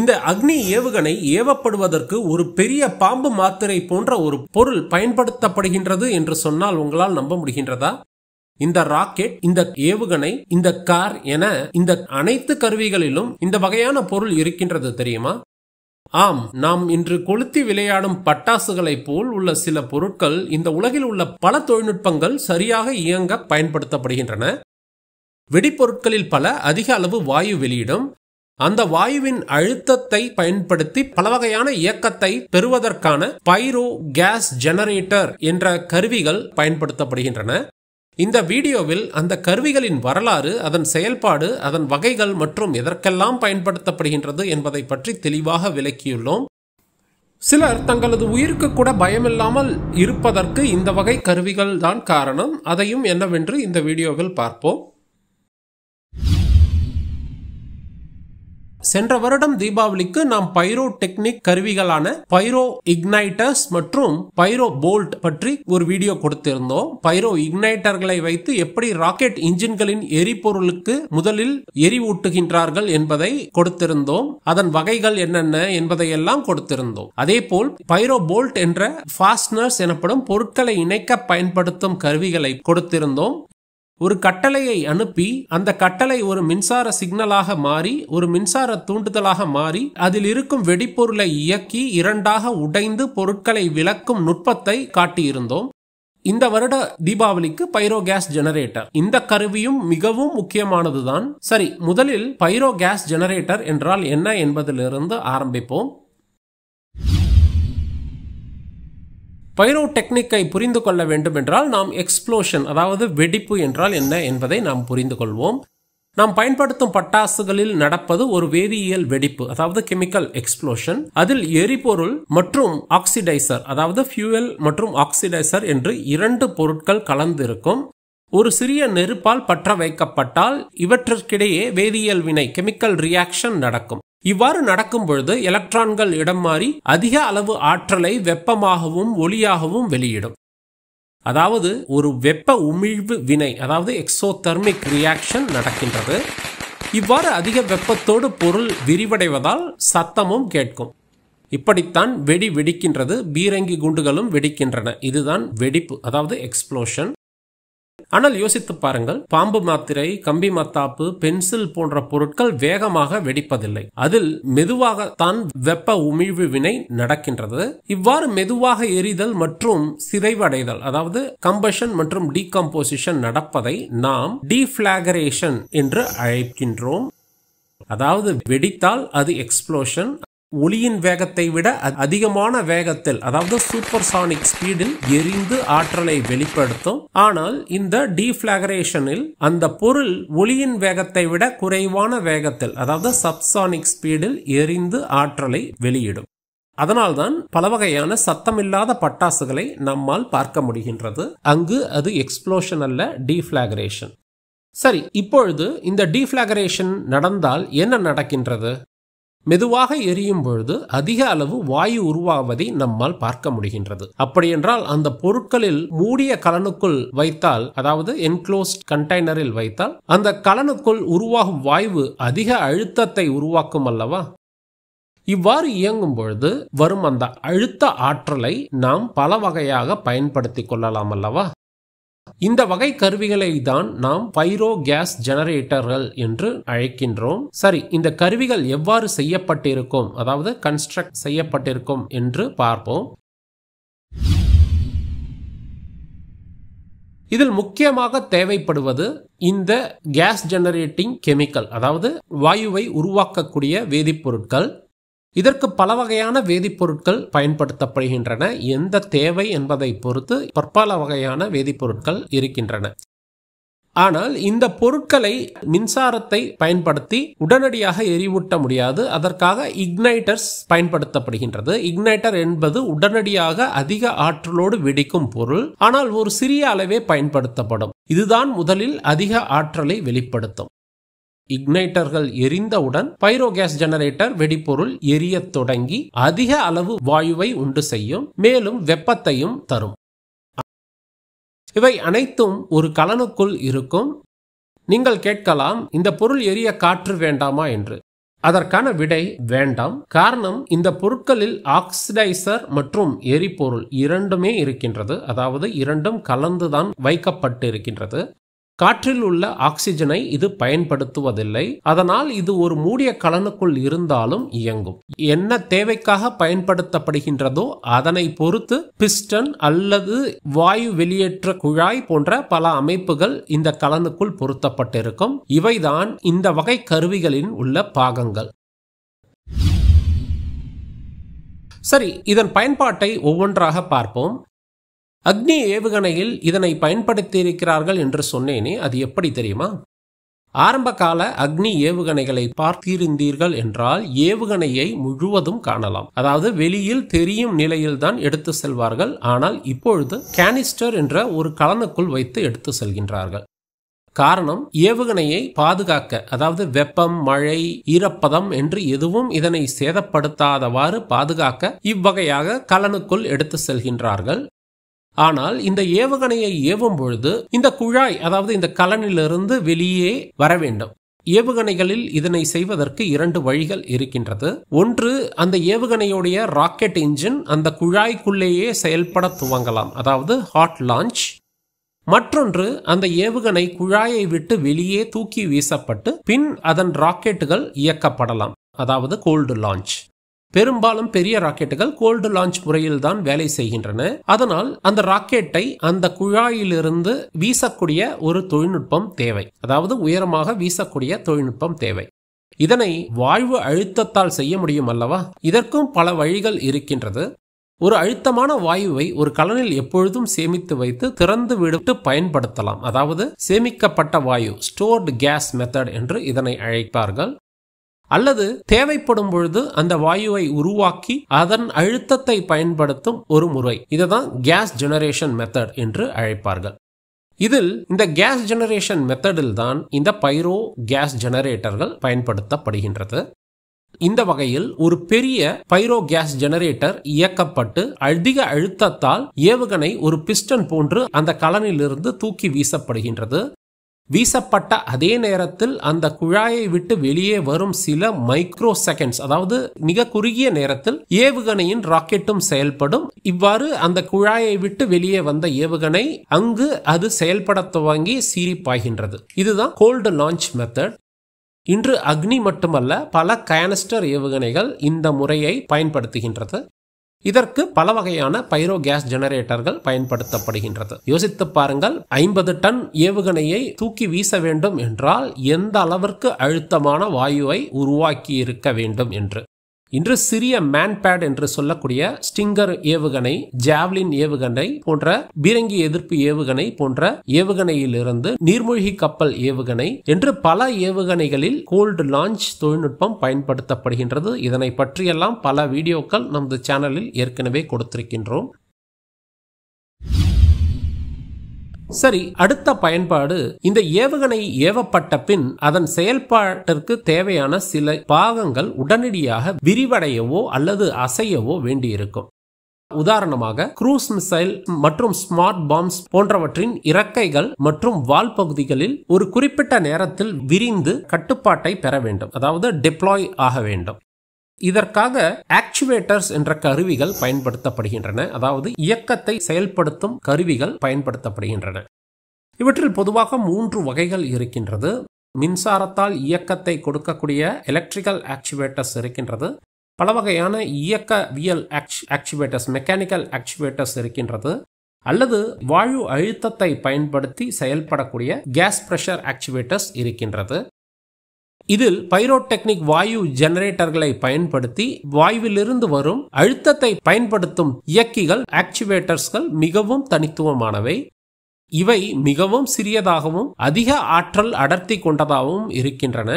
இந்த அக்னி ஏவுகணை ஏவப்படுவதற்கு ஒரு பெரிய பாம்பு மாத்திரை போன்ற ஒரு பொருள் பயன்படுத்தப்படுகின்றது என்று சொன்னால் உங்களால் நம்ப முடிகின்றதா இந்த ராக்கெட் இந்த ஏவுகணை இந்த கார் என இந்த அனைத்து கருவிகளிலும் இந்த வகையான பொருள் இருக்கின்றது தெரியுமா ஆம் நாம் இன்று கொளுத்தி விளையாடும் பட்டாசுகளைப் போல் உள்ள சில பொருட்கள் இந்த உலகில் உள்ள பல தொழில்நுட்பங்கள் சரியாக இயங்க பயன்படுத்தப்படுகின்றன வெடிப்பொருட்களில் பல அதிக அளவு வாயு வெளியிடும் அந்த வாயுவின் அழுத்தத்தை பயன்படுத்தி பல வகையான இயக்கத்தை பெறுவதற்கான பைரோ கேஸ் ஜெனரேட்டர் என்ற கருவிகள் பயன்படுத்தப்படுகின்றன இந்த வீடியோவில் அந்த கருவிகளின் வரலாறு அதன் செயல்பாடு அதன் வகைகள் மற்றும் எதற்கெல்லாம் பயன்படுத்தப்படுகின்றது என்பதை பற்றி தெளிவாக விளக்கியுள்ளோம் சிலர் தங்களது உயிருக்கு கூட பயமில்லாமல் இருப்பதற்கு இந்த வகை கருவிகள் தான் காரணம் அதையும் என்னவென்று இந்த வீடியோவில் பார்ப்போம் சென்ற வருடம் தீபாவளிக்கு நாம் பைரோ டெக்னிக் கருவிகளான பைரோ இக்னைட்டர்ஸ் மற்றும் பைரோ போல்ட் பற்றி ஒரு வீடியோ கொடுத்திருந்தோம் பைரோ இக்னைட்டர்களை வைத்து எப்படி ராக்கெட் இன்ஜின்களின் எரிபொருளுக்கு முதலில் எரிவூட்டுகின்றார்கள் என்பதை கொடுத்திருந்தோம் அதன் வகைகள் என்னென்ன என்பதை எல்லாம் கொடுத்திருந்தோம் அதே போல் பைரோ போல்ட் என்ற ஃபாஸ்ட்னர்ஸ் எனப்படும் பொருட்களை இணைக்க பயன்படுத்தும் கருவிகளை கொடுத்திருந்தோம் ஒரு கட்டளையை அனுப்பி அந்த கட்டளை ஒரு மின்சார சிக்னலாக மாறி ஒரு மின்சார தூண்டுதலாக மாறி அதில் இருக்கும் வெடிப்பொருளை இயக்கி இரண்டாக உடைந்து பொருட்களை விளக்கும் நுட்பத்தை காட்டியிருந்தோம் இந்த வருட தீபாவளிக்கு பைரோ கேஸ் ஜெனரேட்டர் இந்த கருவியும் மிகவும் முக்கியமானதுதான் சரி முதலில் பைரோ கேஸ் ஜெனரேட்டர் என்றால் என்ன என்பதிலிருந்து ஆரம்பிப்போம் பைரோ டெக்னிக்கை புரிந்து கொள்ள வேண்டும் என்றால் நாம் எக்ஸ்ப்ளோஷன் அதாவது வெடிப்பு என்றால் என்ன என்பதை நாம் புரிந்து கொள்வோம் நாம் பயன்படுத்தும் பட்டாசுகளில் நடப்பது ஒரு வேதியியல் வெடிப்பு அதாவது கெமிக்கல் எக்ஸ்ப்ளோஷன் அதில் எரிபொருள் மற்றும் ஆக்சிடைசர் அதாவது ஃபியூயல் மற்றும் ஆக்சிடைசர் என்று இரண்டு பொருட்கள் கலந்திருக்கும் ஒரு சிறிய நெருப்பால் பற்ற வைக்கப்பட்டால் இவற்றிற்கிடையே வேதியியல் வினை கெமிக்கல் ரியாக்ஷன் நடக்கும் இவ்வாறு நடக்கும் பொழுது எலக்ட்ரான்கள் இடம் மாறி அதிக அளவு ஆற்றலை வெப்பமாகவும் ஒளியாகவும் வெளியிடும் அதாவது ஒரு வெப்ப உமிழ்வு வினை அதாவது எக்ஸோதெர்மிக் ரியாக்ஷன் நடக்கின்றது இவ்வாறு அதிக வெப்பத்தோடு பொருள் விரிவடைவதால் சத்தமும் கேட்கும் இப்படித்தான் வெடி வெடிக்கின்றது பீரங்கி குண்டுகளும் வெடிக்கின்றன இதுதான் வெடிப்பு அதாவது எக்ஸ்ப்ளோஷன் ஆனால் யோசித்து பாருங்கள் பாம்பு மாத்திரை கம்பி மத்தாப்பு பென்சில் போன்ற பொருட்கள் வேகமாக வெடிப்பதில்லை அதில் மெதுவாகத்தான் வெப்ப உமிழ்வு வினை நடக்கின்றது இவ்வாறு மெதுவாக எரிதல் மற்றும் சிதைவடைதல் அதாவது கம்பஷன் மற்றும் டீகம்போசிஷன் நடப்பதை நாம் டிஃபிளாகரேஷன் என்று அழைக்கின்றோம் அதாவது வெடித்தால் அது எக்ஸ்ப்ளோஷன் ஒளியின் வேகத்தை விட அதிகமான வேகத்தில் அதாவது சூப்பர் சானிக் ஸ்பீடில் எரிந்து ஆற்றலை வெளிப்படுத்தும் ஆனால் இந்த டிஃபிளாகரேஷனில் அந்த பொருள் ஒளியின் வேகத்தை விட குறைவான வேகத்தில் அதாவது சப்சானிக் ஸ்பீடில் எரிந்து ஆற்றலை வெளியிடும் அதனால்தான் பல வகையான சத்தமில்லாத பட்டாசுகளை நம்மால் பார்க்க முடிகின்றது அங்கு அது எக்ஸ்ப்ளோஷன் அல்ல டிஃபிளாகரேஷன் சரி இப்பொழுது இந்த டிஃபிளாகரேஷன் நடந்தால் என்ன நடக்கின்றது மெதுவாக எரியும் பொழுது அதிக அளவு வாயு உருவாவதை நம்மால் பார்க்க முடிகின்றது அப்படியென்றால் அந்த பொருட்களில் மூடிய கலனுக்குள் வைத்தால் அதாவது என்க்ளோஸ்ட் கண்டெய்னரில் வைத்தால் அந்த கலனுக்குள் உருவாகும் வாயு அதிக அழுத்தத்தை உருவாக்கும் அல்லவா இவ்வாறு இயங்கும் பொழுது வரும் அந்த அழுத்த ஆற்றலை நாம் பல வகையாக பயன்படுத்திக் கொள்ளலாம் அல்லவா இந்த வகை கருவிகளை தான் நாம் பைரோ கேஸ் ஜெனரேட்டர்கள் என்று அழைக்கின்றோம் சரி இந்த கருவிகள் எவ்வாறு செய்யப்பட்டிருக்கும் அதாவது கன்ஸ்ட்ரக்ட் செய்யப்பட்டிருக்கும் என்று பார்ப்போம் இதில் முக்கியமாக தேவைப்படுவது இந்த கேஸ் ஜெனரேட்டிங் கெமிக்கல் அதாவது வாயுவை உருவாக்கக்கூடிய வேதிப்பொருட்கள் இதற்கு பல வகையான வேதிப்பொருட்கள் பயன்படுத்தப்படுகின்றன எந்த தேவை என்பதை பொறுத்து பற்பல வகையான வேதிப்பொருட்கள் இருக்கின்றன ஆனால் இந்த பொருட்களை மின்சாரத்தை பயன்படுத்தி உடனடியாக எரிவூட்ட முடியாது அதற்காக இக்னைட்டர்ஸ் பயன்படுத்தப்படுகின்றது இக்னைட்டர் என்பது உடனடியாக அதிக ஆற்றலோடு வெடிக்கும் பொருள் ஆனால் ஒரு சிறிய அளவே பயன்படுத்தப்படும் இதுதான் முதலில் அதிக ஆற்றலை வெளிப்படுத்தும் இக்னைட்டர்கள் எரிந்தவுடன் பைரோகேஸ் ஜெனரேட்டர் வெடிப்பொருள் எரிய தொடங்கி அதிக அளவு வாயுவை உண்டு செய்யும் மேலும் வெப்பத்தையும் தரும் இவை அனைத்தும் ஒரு கலனுக்குள் இருக்கும் நீங்கள் கேட்கலாம் இந்த பொருள் எரிய காற்று வேண்டாமா என்று அதற்கான விடை வேண்டாம் காரணம் இந்த பொருட்களில் ஆக்சிடைசர் மற்றும் எரிபொருள் இரண்டுமே இருக்கின்றது அதாவது இரண்டும் கலந்துதான் வைக்கப்பட்டு இருக்கின்றது காற்றில் உள்ள ஆக்சிஜனை இது பயன்படுத்துவதில்லை அதனால் இது ஒரு மூடிய கலனுக்குள் இருந்தாலும் இயங்கும் என்ன தேவைக்காக பயன்படுத்தப்படுகின்றதோ அதனை பொறுத்து பிஸ்டன் அல்லது வாயு வெளியேற்ற குழாய் போன்ற பல அமைப்புகள் இந்த கலனுக்குள் பொருத்தப்பட்டிருக்கும் இவைதான் இந்த வகை கருவிகளின் உள்ள பாகங்கள் சரி இதன் பயன்பாட்டை ஒவ்வொன்றாக பார்ப்போம் அக்னி ஏவுகணையில் இதனை பயன்படுத்தியிருக்கிறார்கள் என்று சொன்னேனே அது எப்படி தெரியுமா ஆரம்ப கால அக்னி ஏவுகணைகளை பார்த்திருந்தீர்கள் என்றால் ஏவுகணையை முழுவதும் காணலாம் அதாவது வெளியில் தெரியும் நிலையில்தான் எடுத்து செல்வார்கள் ஆனால் இப்பொழுது கேனிஸ்டர் என்ற ஒரு கலனுக்குள் வைத்து எடுத்து செல்கின்றார்கள் காரணம் ஏவுகணையை பாதுகாக்க அதாவது வெப்பம் மழை ஈரப்பதம் என்று எதுவும் இதனை சேதப்படுத்தாதவாறு பாதுகாக்க இவ்வகையாக கலனுக்குள் எடுத்து செல்கின்றார்கள் ஆனால் இந்த ஏவுகணையை ஏவும் பொழுது இந்த குழாய் அதாவது இந்த கலனிலிருந்து வெளியே வர வேண்டும் ஏவுகணைகளில் இதனை செய்வதற்கு இரண்டு வழிகள் இருக்கின்றது ஒன்று அந்த ஏவுகணையுடைய ராக்கெட் இன்ஜின் அந்த குழாய்க்குள்ளேயே செயல்பட துவங்கலாம் அதாவது ஹாட் லான்ச் மற்றொன்று அந்த ஏவுகணை குழாயை விட்டு வெளியே தூக்கி வீசப்பட்டு பின் அதன் ராக்கெட்டுகள் இயக்கப்படலாம் அதாவது கோல்டு லான்ச் பெரும்பாலும் பெரிய ராக்கெட்டுகள் கோல்டு லான்ச் முறையில் தான் வேலை செய்கின்றன அதனால் அந்த ராக்கெட்டை அந்த குழாயிலிருந்து வீசக்கூடிய ஒரு தொழில்நுட்பம் தேவை அதாவது உயரமாக வீசக்கூடிய தொழில்நுட்பம் தேவை இதனை வாழ்வு அழுத்தத்தால் செய்ய முடியும் அல்லவா இதற்கும் பல வழிகள் இருக்கின்றது ஒரு அழுத்தமான வாயுவை ஒரு கலனில் எப்பொழுதும் சேமித்து வைத்து திறந்து விடுத்து பயன்படுத்தலாம் அதாவது சேமிக்கப்பட்ட வாயு ஸ்டோர்டு கேஸ் மெத்தட் என்று இதனை அழைப்பார்கள் அல்லது தேவைப்படும் பொழுது அந்த வாயுவை உருவாக்கி அதன் அழுத்தத்தை பயன்படுத்தும் ஒரு முறை இதை தான் கேஸ் ஜெனரேஷன் மெத்தட் என்று அழைப்பார்கள் இதில் இந்த கேஸ் ஜெனரேஷன் மெத்தடில் தான் இந்த பைரோ கேஸ் ஜெனரேட்டர்கள் பயன்படுத்தப்படுகின்றது இந்த வகையில் ஒரு பெரிய பைரோ கேஸ் ஜெனரேட்டர் இயக்கப்பட்டு அதிக அழுத்தத்தால் ஏவுகணை ஒரு பிஸ்டன் போன்று அந்த கலனிலிருந்து தூக்கி வீசப்படுகின்றது வீசப்பட்ட அதே நேரத்தில் அந்த குழாயை விட்டு வெளியே வரும் சில மைக்ரோ செகண்ட்ஸ் அதாவது மிக குறுகிய நேரத்தில் ஏவுகணையின் ராக்கெட்டும் செயல்படும் இவ்வாறு அந்த குழாயை விட்டு வெளியே வந்த ஏவுகணை அங்கு அது செயல்பட துவங்கி சீரிப்பாகின்றது இதுதான் கோல்டு லான்ச் மெத்தட் இன்று அக்னி மட்டுமல்ல பல கயனஸ்டர் ஏவுகணைகள் இந்த முறையை பயன்படுத்துகின்றது இதற்கு பல வகையான பைரோ கேஸ் ஜெனரேட்டர்கள் பயன்படுத்தப்படுகின்றது யோசித்து பாருங்கள் ஐம்பது டன் ஏவுகணையை தூக்கி வீச வேண்டும் என்றால் எந்த அளவிற்கு அழுத்தமான வாயுவை உருவாக்கி இருக்க வேண்டும் என்று இன்று சிறிய மேன்பேட் என்று சொல்லக்கூடிய ஸ்டிங்கர் ஏவுகணை ஜாவ்லின் ஏவுகணை போன்ற பீரங்கி எதிர்ப்பு ஏவுகணை போன்ற ஏவுகணையிலிருந்து நீர்மூழ்கி கப்பல் ஏவுகணை என்று பல ஏவுகணைகளில் கோல்டு லான்ச் தொழில்நுட்பம் பயன்படுத்தப்படுகின்றது இதனை பற்றியெல்லாம் பல வீடியோக்கள் நமது சேனலில் ஏற்கனவே கொடுத்திருக்கின்றோம் சரி அடுத்த பயன்பாடு இந்த ஏவுகணை ஏவப்பட்ட பின் அதன் செயல்பாட்டிற்கு தேவையான சில பாகங்கள் உடனடியாக விரிவடையவோ அல்லது அசையவோ வேண்டியிருக்கும் உதாரணமாக குரூஸ் மிசைல் மற்றும் ஸ்மார்ட் பாம்ஸ் போன்றவற்றின் இறக்கைகள் மற்றும் வால் பகுதிகளில் ஒரு குறிப்பிட்ட நேரத்தில் விரிந்து கட்டுப்பாட்டை பெற வேண்டும் அதாவது டிப்ளாய் ஆக வேண்டும் இதற்காக ஆக்சுவேட்டர்ஸ் என்ற கருவிகள் பயன்படுத்தப்படுகின்றன அதாவது இயக்கத்தை செயல்படுத்தும் கருவிகள் பயன்படுத்தப்படுகின்றன இவற்றில் பொதுவாக மூன்று வகைகள் இருக்கின்றது மின்சாரத்தால் இயக்கத்தை கொடுக்கக்கூடிய எலக்ட்ரிக்கல் ஆக்சுவேட்டர்ஸ் இருக்கின்றது பல வகையான இயக்கவியல் ஆக்சுவேட்டர்ஸ் மெக்கானிக்கல் ஆக்சுவேட்டர்ஸ் இருக்கின்றது அல்லது வாயு அழுத்தத்தை பயன்படுத்தி செயல்படக்கூடிய கேஸ் ப்ரெஷர் ஆக்சுவேட்டர்ஸ் இருக்கின்றது இதில் பைரோடெக்னிக் வாயு ஜெனரேட்டர்களை பயன்படுத்தி வாயுவிலிருந்து வரும் அழுத்தத்தை பயன்படுத்தும் இயக்கிகள் ஆக்டிவேட்டர்ஸ்கள் மிகவும் தனித்துவமானவை இவை மிகவும் சிறியதாகவும் அதிக ஆற்றல் அடர்த்தி கொண்டதாகவும் இருக்கின்றன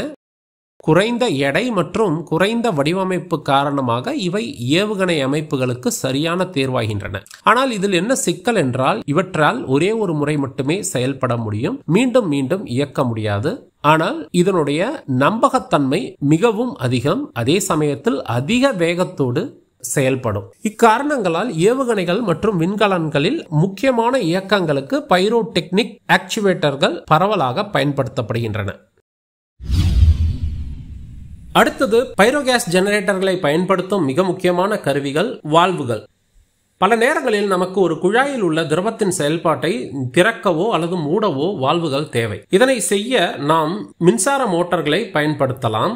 குறைந்த எடை மற்றும் குறைந்த வடிவமைப்பு காரணமாக இவை ஏவுகணை அமைப்புகளுக்கு சரியான தேர்வாகின்றன ஆனால் இதில் என்ன சிக்கல் என்றால் இவற்றால் ஒரே ஒரு முறை மட்டுமே செயல்பட முடியும் மீண்டும் மீண்டும் இயக்க முடியாது ஆனால் இதனுடைய நம்பகத்தன்மை மிகவும் அதிகம் அதே சமயத்தில் அதிக வேகத்தோடு செயல்படும் இக்காரணங்களால் ஏவுகணைகள் மற்றும் விண்கலன்களில் முக்கியமான இயக்கங்களுக்கு பைரோடெக்னிக் ஆக்சுவேட்டர்கள் பரவலாக பயன்படுத்தப்படுகின்றன அடுத்தது பைரோகேஸ் ஜெனரேட்டர்களை பயன்படுத்தும் மிக முக்கியமான கருவிகள் வால்வுகள் பல நேரங்களில் நமக்கு ஒரு குழாயில் உள்ள திரவத்தின் செயல்பாட்டை திறக்கவோ அல்லது மூடவோ வால்வுகள் தேவை இதனை செய்ய நாம் மின்சார மோட்டார்களை பயன்படுத்தலாம்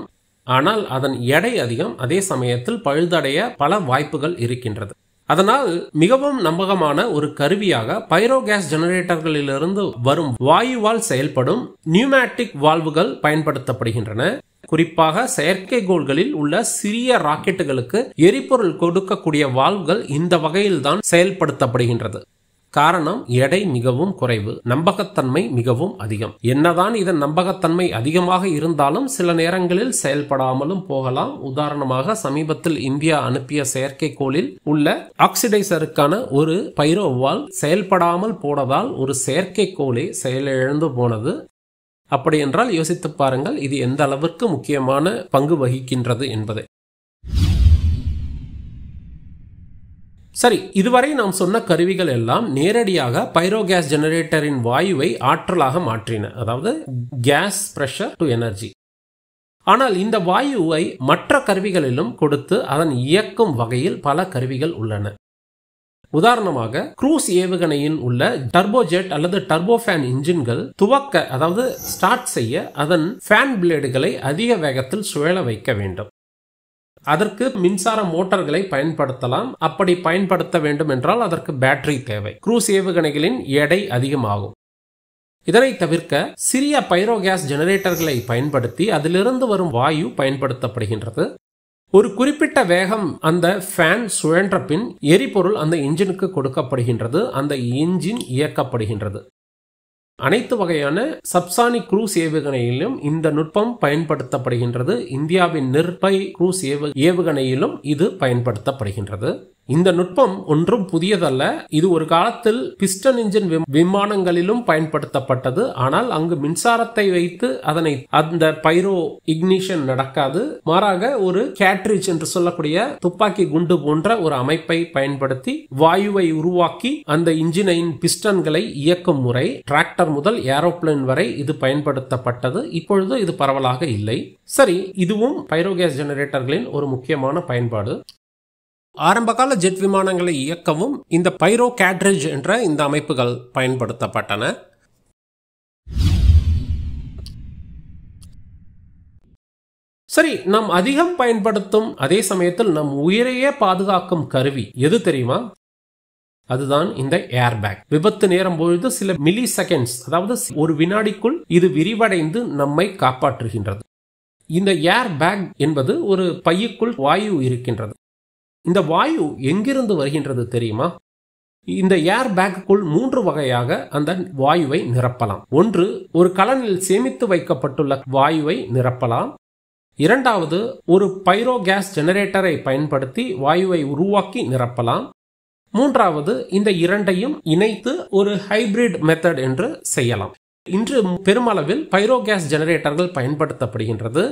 ஆனால் அதன் எடை அதிகம் அதே சமயத்தில் பழுதடைய பல வாய்ப்புகள் இருக்கின்றது அதனால் மிகவும் நம்பகமான ஒரு கருவியாக பைரோகேஸ் ஜெனரேட்டர்களிலிருந்து வரும் வாயுவால் செயல்படும் நியூமேட்டிக் வால்வுகள் பயன்படுத்தப்படுகின்றன குறிப்பாக செயற்கைக்கோள்களில் உள்ள சிறிய ராக்கெட்டுகளுக்கு எரிபொருள் கொடுக்கக்கூடிய வால்வுகள் இந்த வகையில்தான் செயல்படுத்தப்படுகின்றது காரணம் எடை மிகவும் குறைவு நம்பகத்தன்மை மிகவும் அதிகம் என்னதான் இதன் நம்பகத்தன்மை அதிகமாக இருந்தாலும் சில நேரங்களில் செயல்படாமலும் போகலாம் உதாரணமாக சமீபத்தில் இந்தியா அனுப்பிய செயற்கைக்கோளில் உள்ள ஆக்சிடைசருக்கான ஒரு பைரோவால் செயல்படாமல் போனதால் ஒரு செயற்கைக்கோளே செயலிழந்து போனது அப்படி என்றால் யோசித்து பாருங்கள் இது எந்த அளவிற்கு முக்கியமான பங்கு வகிக்கின்றது என்பதை சரி இதுவரை நாம் சொன்ன கருவிகள் எல்லாம் நேரடியாக பைரோகேஸ் ஜெனரேட்டரின் வாயுவை ஆற்றலாக மாற்றின அதாவது கேஸ் ப்ரெஷர் டு எனர்ஜி ஆனால் இந்த வாயுவை மற்ற கருவிகளிலும் கொடுத்து அதன் இயக்கும் வகையில் பல கருவிகள் உள்ளன உதாரணமாக குரூஸ் ஏவுகணையின் உள்ள டர்போஜெட் அல்லது டர்போஃபேன் இன்ஜின்கள் துவக்க அதாவது ஸ்டார்ட் செய்ய அதன் ஃபேன் பிளேடுகளை அதிக வேகத்தில் சுழல வைக்க வேண்டும் அதற்கு மின்சார மோட்டார்களை பயன்படுத்தலாம் அப்படி பயன்படுத்த வேண்டும் என்றால் அதற்கு பேட்டரி தேவை குரூஸ் ஏவுகணைகளின் எடை அதிகமாகும் இதனை தவிர்க்க சிறிய பைரோகேஸ் ஜெனரேட்டர்களை பயன்படுத்தி அதிலிருந்து வரும் வாயு பயன்படுத்தப்படுகின்றது ஒரு குறிப்பிட்ட வேகம் அந்த ஃபேன் சுழன்ற பின் எரிபொருள் அந்த இன்ஜினுக்கு கொடுக்கப்படுகின்றது அந்த இன்ஜின் இயக்கப்படுகின்றது அனைத்து வகையான சப்சானி குரூஸ் ஏவுகணையிலும் இந்த நுட்பம் பயன்படுத்தப்படுகின்றது இந்தியாவின் நிர்பை குரூஸ் ஏவு ஏவுகணையிலும் இது பயன்படுத்தப்படுகின்றது இந்த நுட்பம் ஒன்றும் புதியதல்ல இது ஒரு காலத்தில் பிஸ்டன் இன்ஜின் விமானங்களிலும் பயன்படுத்தப்பட்டது ஆனால் அங்கு மின்சாரத்தை வைத்து அதனை அந்த பைரோ இக்னிஷன் நடக்காது மாறாக ஒரு கேட்ரிஜ் என்று சொல்லக்கூடிய துப்பாக்கி குண்டு போன்ற ஒரு அமைப்பை பயன்படுத்தி வாயுவை உருவாக்கி அந்த இன்ஜினின் பிஸ்டன்களை இயக்கும் முறை டிராக்டர் முதல் ஏரோப்ளேன் வரை இது பயன்படுத்தப்பட்டது இப்பொழுது இது பரவலாக இல்லை சரி இதுவும் பைரோகேஸ் ஜெனரேட்டர்களின் ஒரு முக்கியமான பயன்பாடு ஆரம்பகால ஜெட் விமானங்களை இயக்கவும் இந்த பைரோ கேட்ரிஜ் என்ற இந்த அமைப்புகள் பயன்படுத்தப்பட்டன சரி நாம் அதிகம் பயன்படுத்தும் அதே சமயத்தில் நம் உயிரையே பாதுகாக்கும் கருவி எது தெரியுமா அதுதான் இந்த ஏர்பேக் விபத்து நேரம் பொழுது சில மில்லி செகண்ட்ஸ் அதாவது ஒரு வினாடிக்குள் இது விரிவடைந்து நம்மை காப்பாற்றுகின்றது இந்த ஏர் பேக் என்பது ஒரு பையுக்குள் வாயு இருக்கின்றது இந்த வாயு எங்கிருந்து வருகின்றது தெரியுமா இந்த ஏர் பேக்குக்குள் மூன்று வகையாக அந்த வாயுவை நிரப்பலாம் ஒன்று ஒரு கலனில் சேமித்து வைக்கப்பட்டுள்ள வாயுவை நிரப்பலாம் இரண்டாவது ஒரு பைரோ கேஸ் ஜெனரேட்டரை பயன்படுத்தி வாயுவை உருவாக்கி நிரப்பலாம் மூன்றாவது இந்த இரண்டையும் இணைத்து ஒரு ஹைபிரிட் மெத்தட் என்று செய்யலாம் இன்று பெருமளவில் பைரோ கேஸ் ஜெனரேட்டர்கள் பயன்படுத்தப்படுகின்றது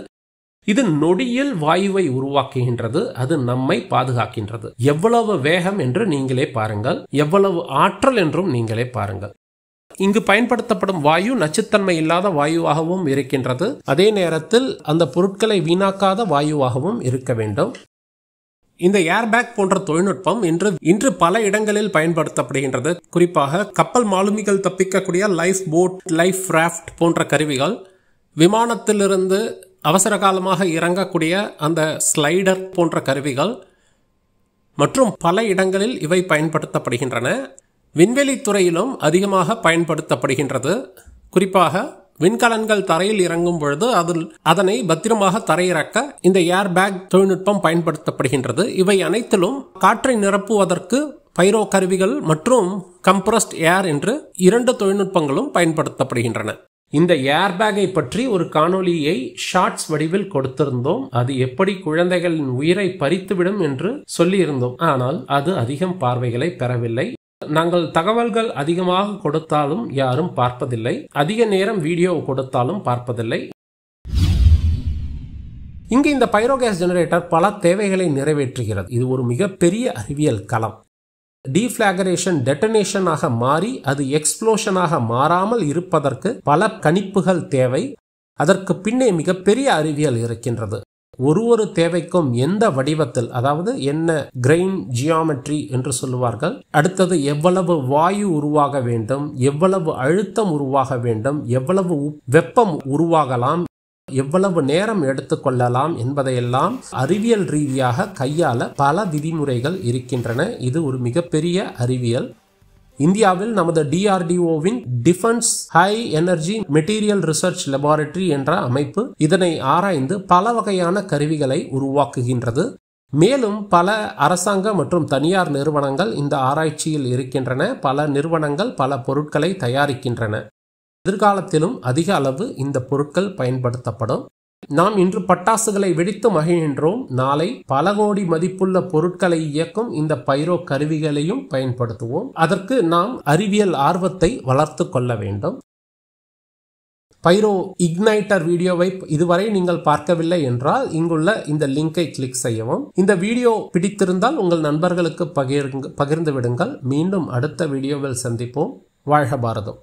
இது நொடியில் வாயுவை உருவாக்குகின்றது அது நம்மை பாதுகாக்கின்றது எவ்வளவு வேகம் என்று நீங்களே பாருங்கள் எவ்வளவு ஆற்றல் என்றும் நீங்களே பாருங்கள் இங்கு பயன்படுத்தப்படும் வாயு நச்சுத்தன்மை இல்லாத வாயுவாகவும் இருக்கின்றது அதே நேரத்தில் அந்த பொருட்களை வீணாக்காத வாயுவாகவும் இருக்க வேண்டும் இந்த ஏர்பேக் போன்ற தொழில்நுட்பம் இன்று இன்று பல இடங்களில் பயன்படுத்தப்படுகின்றது குறிப்பாக கப்பல் மாலுமிகள் தப்பிக்கக்கூடிய லைஃப் போட் லைஃப் ராஃப்ட் போன்ற கருவிகள் விமானத்திலிருந்து அவசர காலமாக இறங்கக்கூடிய அந்த ஸ்லைடர் போன்ற கருவிகள் மற்றும் பல இடங்களில் இவை பயன்படுத்தப்படுகின்றன விண்வெளி துறையிலும் அதிகமாக பயன்படுத்தப்படுகின்றது குறிப்பாக விண்கலன்கள் தரையில் இறங்கும் பொழுது அதில் அதனை பத்திரமாக தரையிறக்க இந்த ஏர் பேக் தொழில்நுட்பம் பயன்படுத்தப்படுகின்றது இவை அனைத்திலும் காற்றை நிரப்புவதற்கு பைரோ கருவிகள் மற்றும் கம்ப்ரஸ்ட் ஏர் என்று இரண்டு தொழில்நுட்பங்களும் பயன்படுத்தப்படுகின்றன இந்த ஏர்பேக்கை பற்றி ஒரு காணொலியை ஷார்ட்ஸ் வடிவில் கொடுத்திருந்தோம் அது எப்படி குழந்தைகளின் உயிரை பறித்துவிடும் என்று சொல்லியிருந்தோம் ஆனால் அது அதிகம் பார்வைகளை பெறவில்லை நாங்கள் தகவல்கள் அதிகமாக கொடுத்தாலும் யாரும் பார்ப்பதில்லை அதிக நேரம் வீடியோ கொடுத்தாலும் பார்ப்பதில்லை இங்கே இந்த பைரோகேஸ் ஜெனரேட்டர் பல தேவைகளை நிறைவேற்றுகிறது இது ஒரு மிகப்பெரிய அறிவியல் களம் டீஃப்ளாகரேஷன் டெட்டனேஷனாக மாறி அது எக்ஸ்ப்ளோஷனாக மாறாமல் இருப்பதற்கு பல கணிப்புகள் தேவை அதற்கு பின்னே மிகப்பெரிய அறிவியல் இருக்கின்றது ஒரு ஒரு தேவைக்கும் எந்த வடிவத்தில் அதாவது என்ன கிரெயின் ஜியாமெட்ரி என்று சொல்லுவார்கள் அடுத்தது எவ்வளவு வாயு உருவாக வேண்டும் எவ்வளவு அழுத்தம் உருவாக வேண்டும் எவ்வளவு வெப்பம் உருவாகலாம் எவ்வளவு நேரம் எடுத்துக்கொள்ளலாம் என்பதையெல்லாம் அறிவியல் ரீதியாக கையாள பல விதிமுறைகள் இருக்கின்றன இது ஒரு மிகப்பெரிய அறிவியல் இந்தியாவில் நமது டிஆர்டிஓவின் defence high energy material research laboratory என்ற அமைப்பு இதனை ஆராய்ந்து பல வகையான கருவிகளை உருவாக்குகின்றது மேலும் பல அரசாங்க மற்றும் தனியார் நிறுவனங்கள் இந்த ஆராய்ச்சியில் இருக்கின்றன பல நிறுவனங்கள் பல பொருட்களை தயாரிக்கின்றன எதிர்காலத்திலும் அதிக அளவு இந்த பொருட்கள் பயன்படுத்தப்படும் நாம் இன்று பட்டாசுகளை வெடித்து மகிழ்கின்றோம் நாளை பல கோடி மதிப்புள்ள பொருட்களை இயக்கும் இந்த பைரோ கருவிகளையும் பயன்படுத்துவோம் அதற்கு நாம் அறிவியல் ஆர்வத்தை வளர்த்து கொள்ள வேண்டும் பைரோ இக்னைட்டர் வீடியோவை இதுவரை நீங்கள் பார்க்கவில்லை என்றால் இங்குள்ள இந்த லிங்கை கிளிக் செய்யவும் இந்த வீடியோ பிடித்திருந்தால் உங்கள் நண்பர்களுக்கு பகிர்ந்து விடுங்கள் மீண்டும் அடுத்த வீடியோவில் சந்திப்போம் வாழ்க பாரதம்